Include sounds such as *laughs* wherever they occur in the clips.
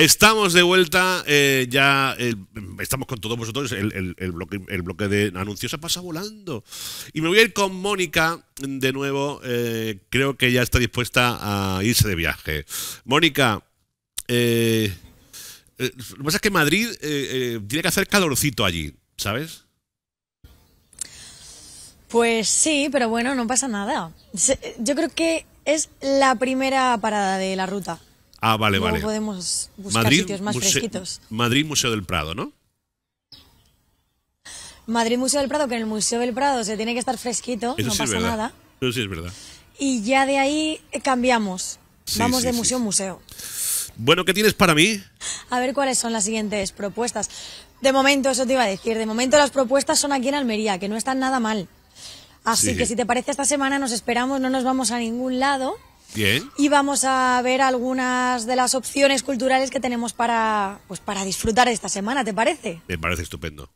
Estamos de vuelta, eh, ya eh, estamos con todos vosotros, el, bloque, de anuncios ha pasado volando. Y me voy a ir con Mónica de nuevo, eh, creo que ya está dispuesta a irse de viaje. Mónica, lo que pasa es que Madrid tiene que hacer calorcito allí, ¿sabes? Pues sí, pero bueno, no pasa nada. Yo creo que es la primera parada de la ruta. Ah, vale, vale. podemos buscar sitios más fresquitos. Madrid, Museo del Prado, ¿no? Madrid, Museo del Prado, que en el Museo del Prado se tiene que estar fresquito, no pasa nada. Eso sí es verdad. Y ya de ahí eh, cambiamos. Vamos de museo a museo. Bueno, ¿qué tienes para mí? A ver cuáles son las siguientes propuestas. De momento, eso te iba a decir, de momento las propuestas son aquí en Almería, que no están nada mal. Así que si te parece esta semana nos esperamos, no nos vamos a ningún lado. Bien. Y vamos a ver algunas de las opciones culturales que tenemos para, pues, para disfrutar esta semana, ¿te parece? Me parece estupendo.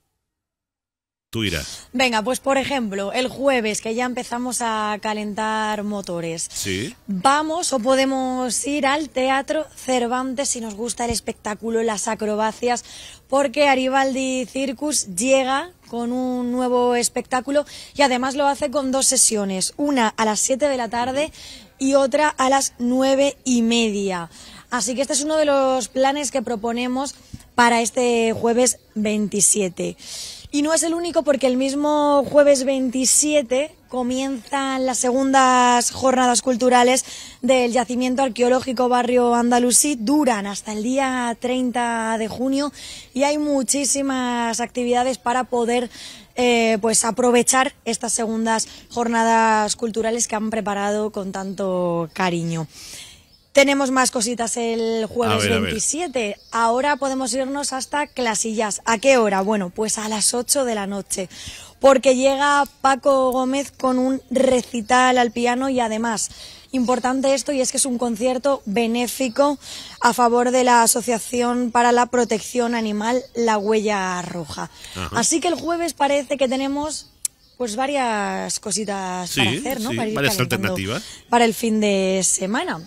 Tú irás. Venga, pues por ejemplo, el jueves que ya empezamos a calentar motores. Sí. Vamos o podemos ir al Teatro Cervantes si nos gusta el espectáculo, las acrobacias, porque Arivaldi Circus llega con un nuevo espectáculo y además lo hace con dos sesiones, una a las 7 de la tarde y otra a las nueve y media. Así que este es uno de los planes que proponemos para este jueves 27. Y no es el único porque el mismo jueves 27 comienzan las segundas jornadas culturales del yacimiento arqueológico Barrio Andalusí. Duran hasta el día 30 de junio y hay muchísimas actividades para poder eh, pues aprovechar estas segundas jornadas culturales que han preparado con tanto cariño. Tenemos más cositas el jueves 27. Ahora podemos irnos hasta Clasillas. ¿A qué hora? Bueno, pues a las 8 de la noche. Porque llega Paco Gómez con un recital al piano y además, importante esto, y es que es un concierto benéfico a favor de la Asociación para la Protección Animal La Huella Roja. Así que el jueves parece que tenemos pues varias cositas para hacer, ¿no? varias alternativas. Para el fin de semana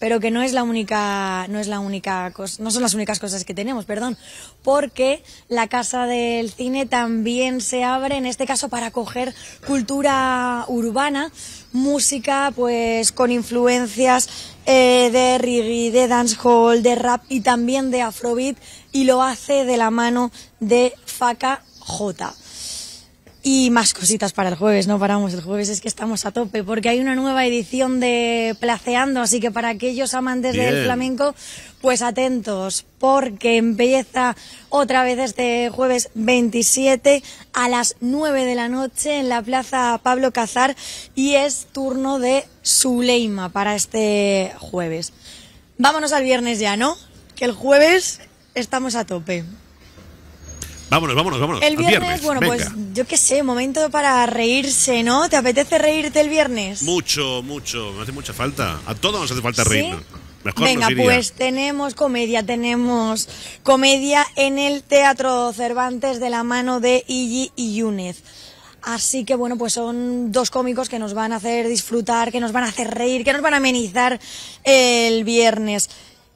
pero que no es la única, no es la única no son las únicas cosas que tenemos, perdón, porque la Casa del Cine también se abre, en este caso, para acoger cultura urbana, música, pues con influencias eh, de reggae, de dancehall, de rap y también de afrobeat, y lo hace de la mano de Faca J. Y más cositas para el jueves, no paramos, el jueves es que estamos a tope, porque hay una nueva edición de Placeando, así que para aquellos amantes del flamenco, pues atentos, porque empieza otra vez este jueves 27 a las 9 de la noche en la Plaza Pablo Cazar y es turno de Suleima para este jueves. Vámonos al viernes ya, ¿no? Que el jueves estamos a tope. Vámonos, vámonos, vámonos. El viernes, bueno, pues yo qué sé, momento para reírse, ¿no? ¿Te apetece reírte el viernes? Mucho, mucho. Me hace mucha falta. A todos nos hace falta reír. Venga, pues tenemos comedia, tenemos comedia en el Teatro Cervantes de la mano de Iggy y Yúnez. Así que bueno, pues son dos cómicos que nos van a hacer disfrutar, que nos van a hacer reír, que nos van a amenizar el viernes.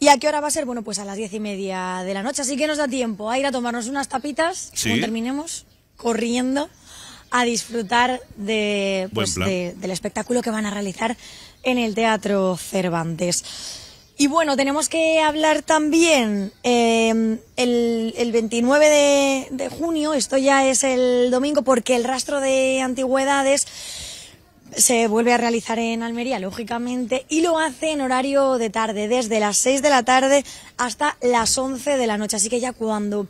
¿Y a qué hora va a ser? Bueno, pues a las diez y media de la noche, así que nos da tiempo a ir a tomarnos unas tapitas, cuando terminemos, corriendo, a disfrutar pues, del espectáculo que van a realizar en el Teatro Cervantes. Y bueno, tenemos que hablar también em, el, 29 de junio, esto ya es el domingo, porque el rastro de antigüedades se vuelve a realizar en Almería, lógicamente, y lo hace en horario de tarde, desde las 6 de la tarde hasta las 11 de la noche. Así que ya cuando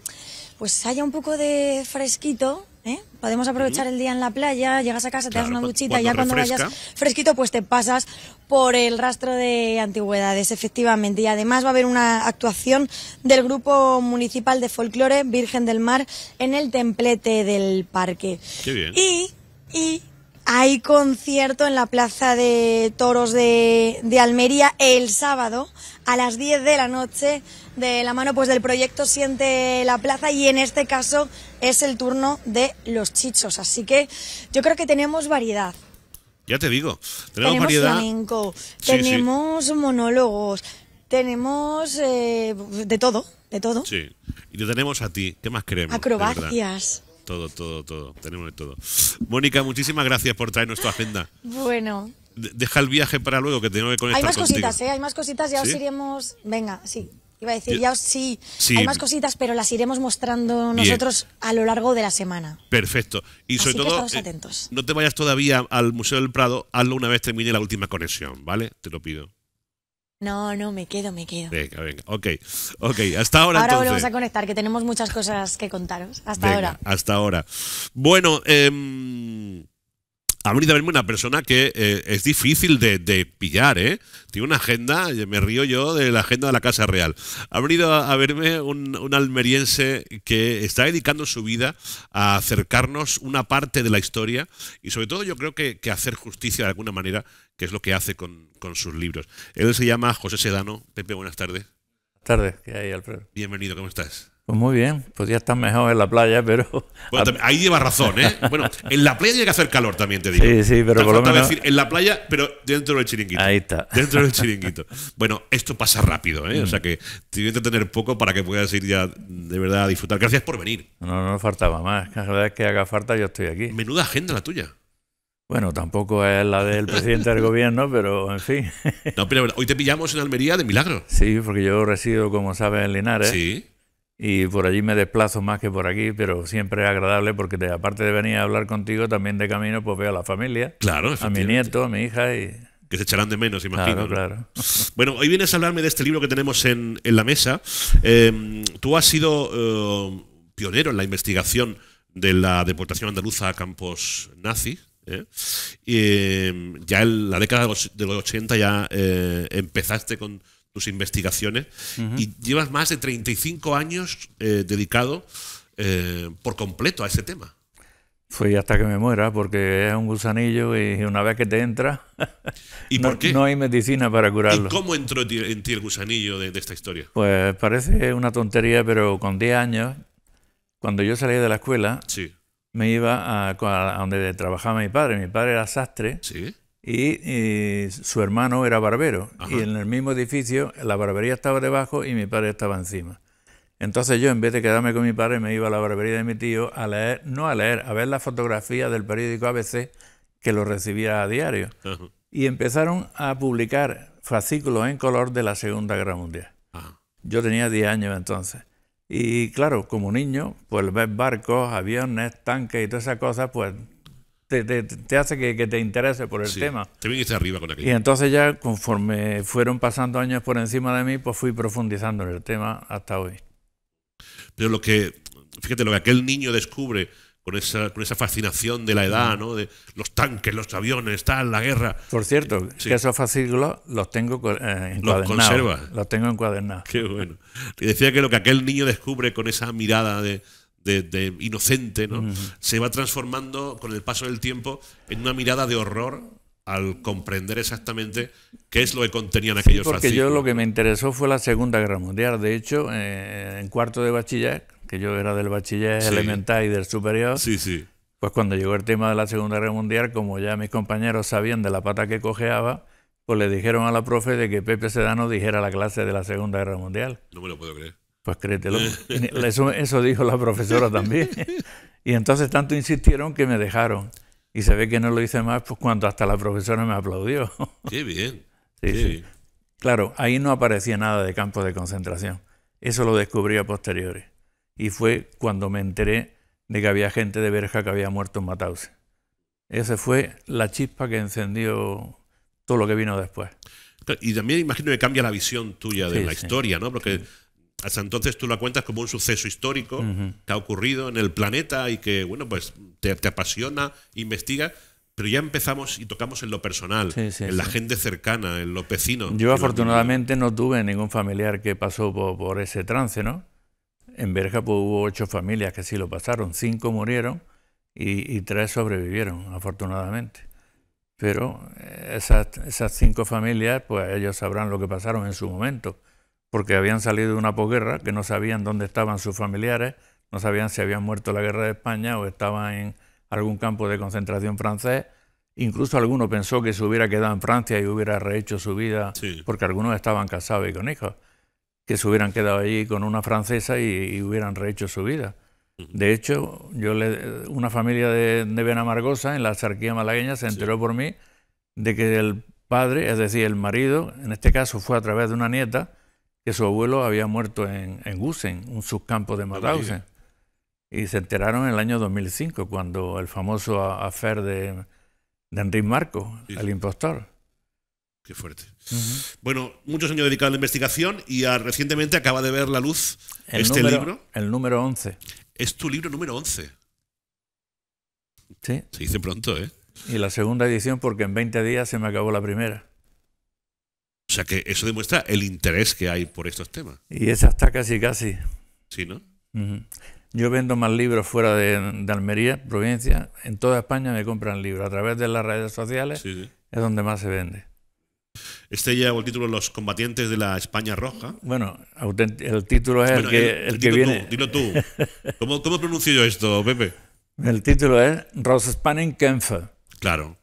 pues haya un poco de fresquito, ¿eh? Podemos aprovechar el día en la playa, llegas a casa, te das una duchita y ya cuando vayas fresquito, pues te pasas por el rastro de antigüedades, efectivamente. Y además va a haber una actuación del Grupo Municipal de Folclore Virgen del Mar en el templete del parque. Qué bien. Y, y hay concierto en la Plaza de Toros de, Almería el sábado a las 10 de la noche de la mano pues del proyecto Siente la Plaza y en este caso es el turno de los chichos. Así que yo creo que tenemos variedad. Ya te digo, tenemos, variedad. tenemos monólogos, tenemos eh, de todo, de todo. Sí, y te tenemos a ti, ¿qué más queremos? Acrobacias. Todo, todo, todo. Tenemos de todo. Mónica, muchísimas gracias por traernos tu agenda. Bueno. deja el viaje para luego, que tenemos que conectar Hay más cositas, ¿eh? Hay más cositas, ya os iremos... Venga, sí. Iba a decir, ya os... sí, hay más cositas, pero las iremos mostrando nosotros a lo largo de la semana. Perfecto. Y sobre todo, eh, no te vayas todavía al Museo del Prado, hazlo una vez termine la última conexión, ¿vale? Te lo pido. No, no, me quedo, me quedo. Venga, venga. Ok, ok, hasta ahora. Ahora vamos volvemos a conectar, que tenemos muchas cosas que contaros. Hasta ahora. Hasta ahora. Bueno, eh, ha venido a verme una persona que eh, es difícil de, pillar, ¿eh? Tiene una agenda, me río yo de la agenda de la Casa Real. Ha venido a, verme un, almeriense que está dedicando su vida a acercarnos una parte de la historia y sobre todo yo creo que, que hacer justicia de alguna manera, que es lo que hace con, sus libros. Él se llama José Sedano. Pepe, buenas tardes. Tardes, ¿qué hay, Alfredo? Bienvenido, ¿cómo estás? Pues muy bien, podría pues estar mejor en la playa, pero. Bueno, *laughs* ahí lleva razón, ¿eh? Bueno, en la playa tiene que hacer calor también, te digo. Sí, sí, pero por lo menos... en la playa, pero dentro del chiringuito. Ahí está. *laughs* Dentro del *laughs* chiringuito. Bueno, esto pasa rápido, ¿eh? O sea que tienes que tener poco para que puedas ir ya de verdad a disfrutar. Gracias por venir. No, no faltaba más. La verdad es que haga falta, yo estoy aquí. Menuda agenda la tuya. Bueno, tampoco es la del presidente del gobierno, pero en fin. No, pero hoy te pillamos en Almería de milagro. Sí, porque yo resido, como sabes, en Linares. Sí y por allí me desplazo más que por aquí, pero siempre es agradable porque aparte de venir a hablar contigo, también de camino pues veo a la familia, claro, a mi nieto, a mi hija y... Que se echarán de menos, imagino. Claro, *laughs* Bueno, hoy vienes a hablarme de este libro que tenemos en, la mesa. Em, tú has sido eh, pionero en la investigación de la deportación andaluza a campos nazis. ¿eh? Y, em, ya en la década de los 80 ya eh, empezaste con tus investigaciones, y llevas más de 35 años eh, dedicado eh, por completo a ese tema. Fui hasta que me muera, porque es un gusanillo y una vez que te entra, *laughs* ¿Y no, no, hay medicina para curarlo. ¿Y cómo entró en ti el gusanillo de, esta historia? Pues parece una tontería, pero con 10 años, cuando yo salí de la escuela, me iba a, donde trabajaba mi padre. Mi padre era sastre y, eh, su hermano era barbero. Y en el mismo edificio la barbería estaba debajo y mi padre estaba encima. Entonces yo, en vez de quedarme con mi padre, me iba a la barbería de mi tío a leer, no a leer, a ver la fotografía del periódico ABC que lo recibía a diario. Y empezaron a publicar fascículos en color de la Segunda Guerra Mundial. Yo tenía 10 años entonces. Y claro, como niño, pues ver barcos, aviones, tanques y todas esas cosas, pues te, hace que, te interese por el sí, tema. Te viniste arriba con aquel. Y entonces ya conforme fueron pasando años por encima de mí, pues fui profundizando en el tema hasta hoy. Pero lo que, fíjate, lo que aquel niño descubre con esa, fascinación de la edad, ¿no? De los tanques, los aviones, tal, la guerra. Por cierto, que esos fascículos los tengo eh, encuadernados. Los conservas. Los tengo encuadernados. Qué bueno. Y decía que lo que aquel niño descubre con esa mirada de, de, inocente, ¿no? Se va transformando con el paso del tiempo en una mirada de horror al comprender exactamente qué es lo que contenían aquellos sí, porque yo lo que me interesó fue la Segunda Guerra Mundial. De hecho, eh, en cuarto de bachiller, que yo era del bachiller elemental y del superior, sí, sí. pues cuando llegó el tema de la Segunda Guerra Mundial, como ya mis compañeros sabían de la pata que cojeaba, pues le dijeron a la profe de que Pepe Sedano dijera la clase de la Segunda Guerra Mundial. No me lo puedo creer. Pues créetelo. Eso, dijo la profesora también. Y entonces tanto insistieron que me dejaron. Y se ve que no lo hice más pues, cuando hasta la profesora me aplaudió. Qué bien. Sí, Claro, ahí no aparecía nada de campo de concentración. Eso lo descubrí a posteriori. Y fue cuando me enteré de que había gente de Berja que había muerto en matause Esa fue la chispa que encendió todo lo que vino después. Y también imagino que cambia la visión tuya de la historia, ¿no? Porque hasta entonces tú la cuentas como un suceso histórico que ha ocurrido en el planeta y que, bueno, pues te, te apasiona, investiga, pero ya empezamos y tocamos en lo personal, en la gente cercana, en los vecinos. Yo afortunadamente no tuve ningún familiar que pasó por, ese trance, ¿no? En Berja pues, hubo ocho familias que sí lo pasaron, cinco murieron y, tres sobrevivieron, afortunadamente. Pero eh, esas, esas cinco familias, pues ellos sabrán lo que pasaron en su momento porque habían salido de una posguerra, que no sabían dónde estaban sus familiares, no sabían si habían muerto en la guerra de España o estaban en algún campo de concentración francés. Incluso alguno pensó que se hubiera quedado en Francia y hubiera rehecho su vida, porque algunos estaban casados y con hijos, que se hubieran quedado allí con una francesa y, hubieran rehecho su vida. De hecho, yo le, una familia de, de Benamargosa en la sarquía malagueña se enteró por mí de que el padre, es decir, el marido, en este caso fue a través de una nieta, que su abuelo había muerto en, en Gusen, un subcampo de Mauthausen. Y se enteraron en el año 2005, cuando el famoso afer de, de Enrique Marco, el impostor. Qué fuerte. Bueno, muchos años dedicados a la investigación y recientemente acaba de ver la luz este libro. El número 11. Es tu libro número 11. Sí. Se dice pronto, ¿eh? Y la segunda edición porque en 20 días se me acabó la primera. O sea que eso demuestra el interés que hay por estos temas. Y esa está casi, casi. Sí, ¿no? Yo vendo más libros fuera de, Almería, provincia. En toda España me compran libros. A través de las redes sociales es donde más se vende. Este lleva el título Los combatientes de la España Roja. Bueno, el título es el que, el, Tú, dilo tú. ¿Cómo, ¿Cómo pronuncio yo esto, Pepe? *laughs* El título es Kämpfe. Claro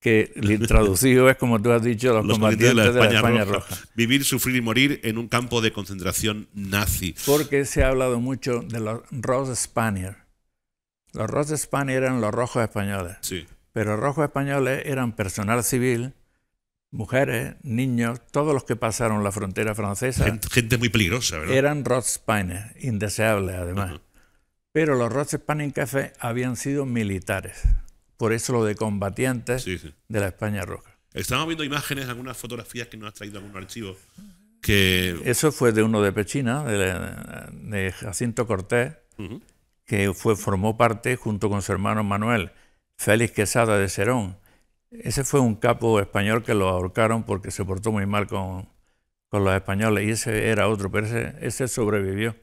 que *laughs* traducido es, como tú has dicho, los, combatientes de la España, Roja. Vivir, sufrir y morir en un campo de concentración nazi. Porque se ha hablado mucho de los ross spaniards. Los ross spaniards eran los rojos españoles. Sí. Pero los rojos españoles eran personal civil, mujeres, niños, todos los que pasaron la frontera francesa. Gente, muy peligrosa, ¿verdad? Eran ross spaniards, indeseables además. Pero los Rose spaniards Café habían sido militares por eso lo de combatientes de la España Roja. Estamos viendo imágenes, algunas fotografías que nos ha traído algún archivo Que... Eso fue de uno de Pechina, de, Jacinto Cortés, que fue, formó parte junto con su hermano Manuel, Félix Quesada de Serón. Ese fue un capo español que lo ahorcaron porque se portó muy mal con, con los españoles y ese era otro, pero ese sobrevivió.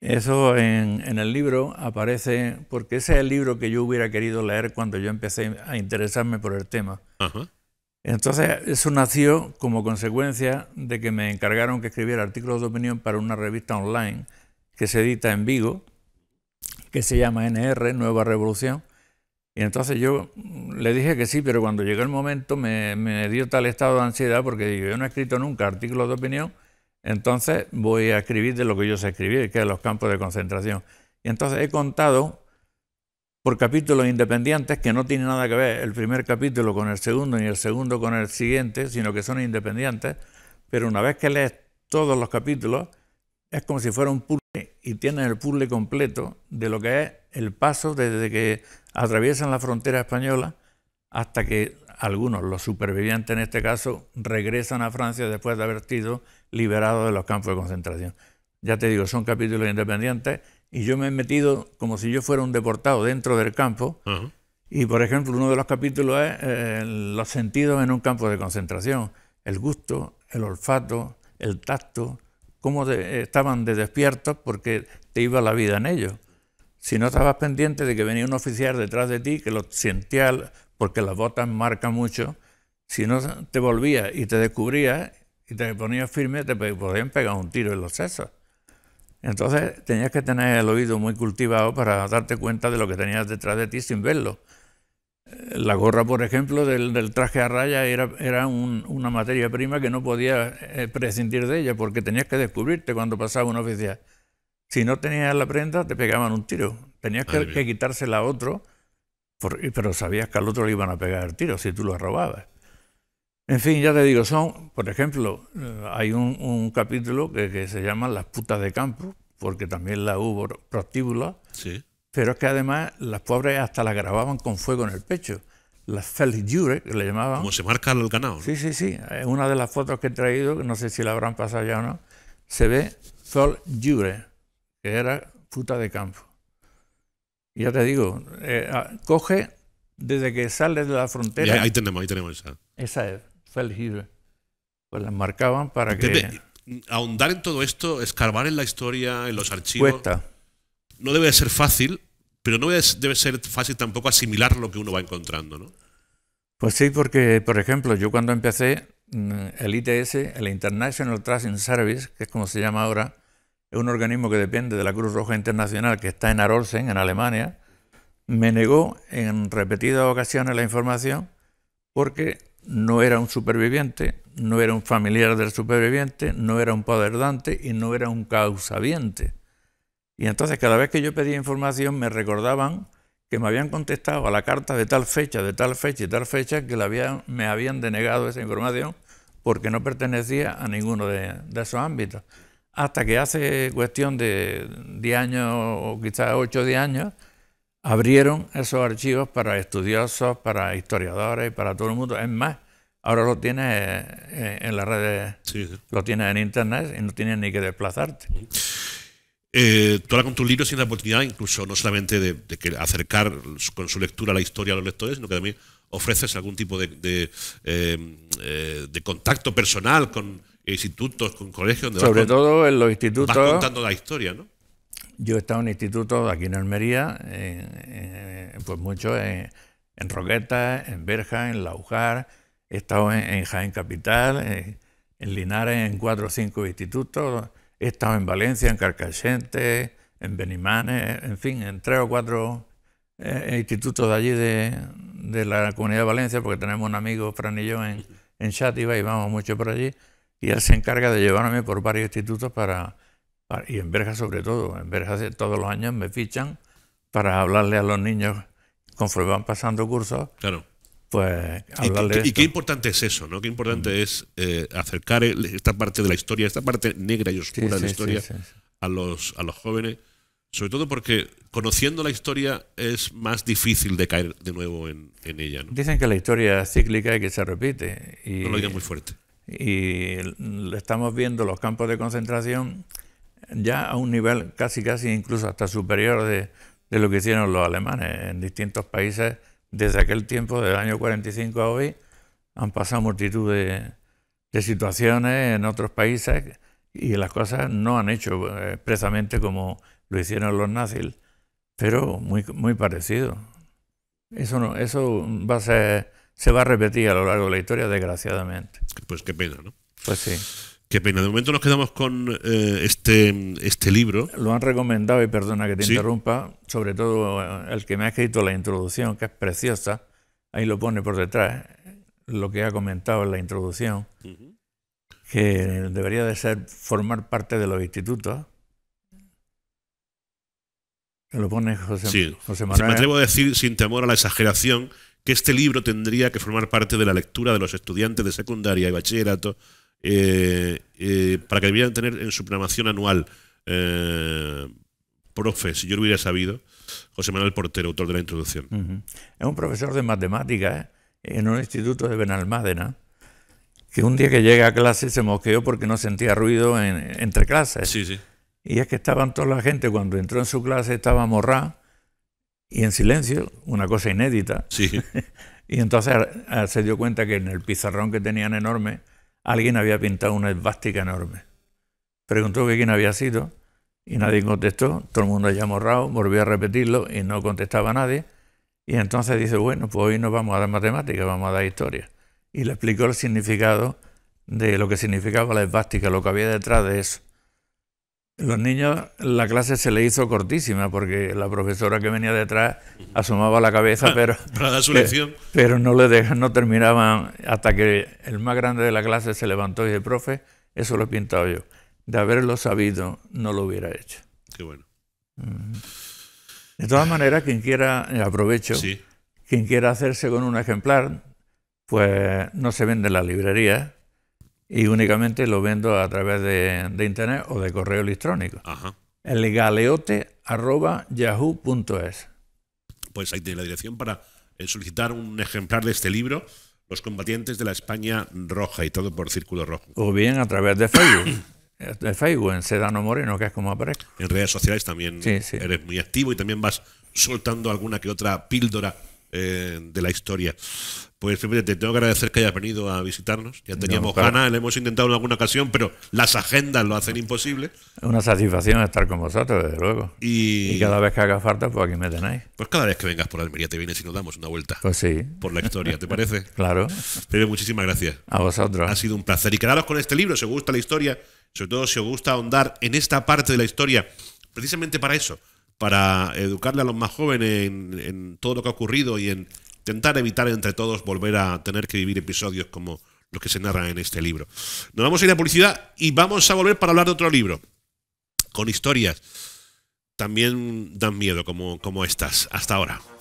Eso en, el libro aparece, porque ese es el libro que yo hubiera querido leer cuando yo empecé a interesarme por el tema. Entonces, eso nació como consecuencia de que me encargaron que escribiera artículos de opinión para una revista online que se edita en Vigo, que se llama NR, Nueva Revolución. Y entonces yo le dije que sí, pero cuando llegó el momento me, me dio tal estado de ansiedad porque yo no he escrito nunca artículos de opinión entonces voy a escribir de lo que yo sé escribir, que es los campos de concentración. Y entonces he contado por capítulos independientes que no tiene nada que ver el primer capítulo con el segundo ni el segundo con el siguiente, sino que son independientes, pero una vez que lees todos los capítulos, es como si fuera un puzzle y tienes el puzzle completo de lo que es el paso desde que atraviesan la frontera española hasta que algunos, los supervivientes en este caso, regresan a Francia después de haber sido liberados de los campos de concentración. Ya te digo, son capítulos independientes y yo me he metido como si yo fuera un deportado dentro del campo. Y por ejemplo, uno de los capítulos es eh, los sentidos en un campo de concentración, el gusto, el olfato, el tacto, cómo estaban de despiertos porque te iba la vida en ellos. Si no estabas pendiente de que venía un oficial detrás de ti que lo sentía porque las botas marcan mucho, si no te volvías y te descubrías y te ponías firme, te podían pegar un tiro en los sesos. Entonces tenías que tener el oído muy cultivado para darte cuenta de lo que tenías detrás de ti sin verlo. Eh, la gorra, por ejemplo, del, traje a raya era, una materia prima que no podías eh, prescindir de ella porque tenías que descubrirte cuando pasaba un oficial. Si no tenías la prenda, te pegaban un tiro. Tenías que quitársela a otro pero sabías que al otro le iban a pegar el tiro si tú lo robabas. En fin, ya te digo, son, por ejemplo, eh, hay un, capítulo que, se llama Las putas de campo, porque también la hubo prostíbulas, sí. pero es que además las pobres hasta las grababan con fuego en el pecho. Las Fel Jure, que le llamaban. Como se marca el ganado. Sí, sí, sí. una de las fotos que he traído, no sé si la habrán pasado ya o no, se ve Sol Jure, que era puta de campo ya te digo, eh, ah, coge desde que sales de la frontera. ahí tenemos, ahí tenemos esa. Esa es, Feldhübe. Pues la marcaban para que. ahondar en todo esto, escarbar en la historia, en los archivos. Cuesta. No debe ser fácil, pero no debe ser fácil tampoco asimilar lo que uno va encontrando, ¿no? Pues sí, porque, por ejemplo, yo cuando empecé, mm, el ITS, el International Tracing Service, que es como se llama ahora, un organismo que depende de la Cruz Roja Internacional que está en Arolsen, en Alemania, me negó en repetidas ocasiones la información porque no era un superviviente, no era un familiar del superviviente, no era un dante y no era un causaviente. Y entonces cada vez que yo pedía información me recordaban que me habían contestado a la carta de tal fecha, de tal fecha y tal fecha que me habían denegado esa información porque no pertenecía a ninguno de esos ámbitos hasta que hace cuestión de 10 años o quizás 8 o 10 años, abrieron esos archivos para estudiosos, para historiadores, para todo el mundo. Es más, ahora lo tienes eh, en las redes, lo tienes en internet y no tienes ni que desplazarte. Eh, tú ahora con tus libros tienes la oportunidad incluso no solamente de, que acercar con su lectura la historia a los lectores, sino que también ofreces algún tipo de eh, contacto personal con, institutos, con colegios. Donde Sobre todo en los institutos. Vas contando la historia, ¿no? Yo he estado en institutos aquí en Almería, pues mucho en, Roqueta, en Berja, en Laujar, he estado en, Jaén Capital, en Linares, en cuatro o cinco institutos, he estado en Valencia, en Carcaxente, en Benimanes, en fin, en tres o cuatro eh, institutos de allí de, la Comunidad de Valencia, porque tenemos un amigo, Fran y yo, en, en Chátiva y vamos mucho por allí y él se encarga de llevarme por varios institutos para, y en Berja sobre todo, en Berja todos los años me fichan para hablarle a los niños conforme van pasando cursos. Claro. Pues Y, qué, importante es eso, ¿no? Qué importante es eh, acercar esta parte de la historia, esta parte negra y oscura de la historia a los a los jóvenes. Sobre todo porque conociendo la historia es más difícil de caer de nuevo en, ella. ¿no? Dicen que la historia es cíclica y que se repite. Y lo digas muy fuerte y estamos viendo los campos de concentración ya a un nivel casi, casi incluso hasta superior de, lo que hicieron los alemanes en distintos países desde aquel tiempo, del año 45 a hoy, han pasado multitud de, situaciones en otros países y las cosas no han hecho eh, expresamente como lo hicieron los nazis, pero muy, muy parecido. Eso, eso va a ser se va a repetir a lo largo de la historia, desgraciadamente. Pues qué pena, ¿no? Pues sí. Qué pena. De momento nos quedamos con eh, este, este libro. Lo han recomendado, y perdona que te interrumpa, sobre todo eh, el que me ha escrito la introducción, que es preciosa. Ahí lo pone por detrás, lo que ha comentado en la introducción, que debería de ser formar parte de los institutos. Lo pone José, sí. Si me atrevo a decir, sin temor a la exageración, que este libro tendría que formar parte de la lectura de los estudiantes de secundaria y bachillerato eh, eh, para que debieran tener en su programación anual. Eh, profes si yo lo hubiera sabido, José Manuel Portero, autor de la introducción. Es un profesor de matemáticas en un instituto de Benalmádena que un día que llega a clase se mosqueó porque no sentía ruido entre clases. Sí, sí. Y es que estaban toda la gente, cuando entró en su clase, estaba morra y en silencio, una cosa inédita. Sí. *laughs* y entonces se dio cuenta que en el pizarrón que tenían enorme, alguien había pintado una esvástica enorme. Preguntó que quién había sido y nadie contestó, todo el mundo ya morrado, volvió a repetirlo y no contestaba nadie. Y entonces dice, bueno, pues hoy no vamos a dar matemáticas, vamos a dar historia. Y le explicó el significado de lo que significaba la esvástica, lo que había detrás de eso. Los niños, la clase se le hizo cortísima porque la profesora que venía detrás asomaba la cabeza, *laughs* pero, lección. *laughs* pero no le dejan, no terminaban hasta que el más grande de la clase se levantó y dijo, profe, eso lo he pintado yo. De haberlo sabido, no lo hubiera hecho. Qué bueno. Mm. De todas maneras, quien quiera, eh, aprovecho, quien quiera hacerse con un ejemplar, pues no se vende en la librería, y únicamente lo vendo a través de, internet o de correo electrónico. Ajá. El galeote yahoo.es. Pues ahí tiene la dirección para eh, solicitar un ejemplar de este libro, Los combatientes de la España Roja y todo por Círculo Rojo. O bien a través de Facebook. *coughs* Eh, de Facebook, en Sedano Moreno, que es como aparece. En redes sociales también eres muy activo y también vas soltando alguna que otra píldora eh, de la historia. Pues te tengo que agradecer que hayas venido a visitarnos. Ya teníamos ganas, lo hemos intentado en alguna ocasión, pero las agendas lo hacen imposible. es Una satisfacción estar con vosotros, desde luego. Y, cada vez que haga falta, pues aquí me tenéis. Pues cada vez que vengas por Almería te vienes y nos damos una vuelta. Pues sí. Por la historia, ¿te parece? *laughs* claro. Pero muchísimas gracias. A vosotros. Ha sido un placer. Y quedaros con este libro, si os gusta la historia, sobre todo si os gusta ahondar en esta parte de la historia, precisamente para eso, para educarle a los más jóvenes en, todo lo que ha ocurrido y en intentar evitar entre todos volver a tener que vivir episodios como los que se narran en este libro. Nos vamos a ir a publicidad y vamos a volver para hablar de otro libro, con historias. También dan miedo como, como estas. Hasta ahora.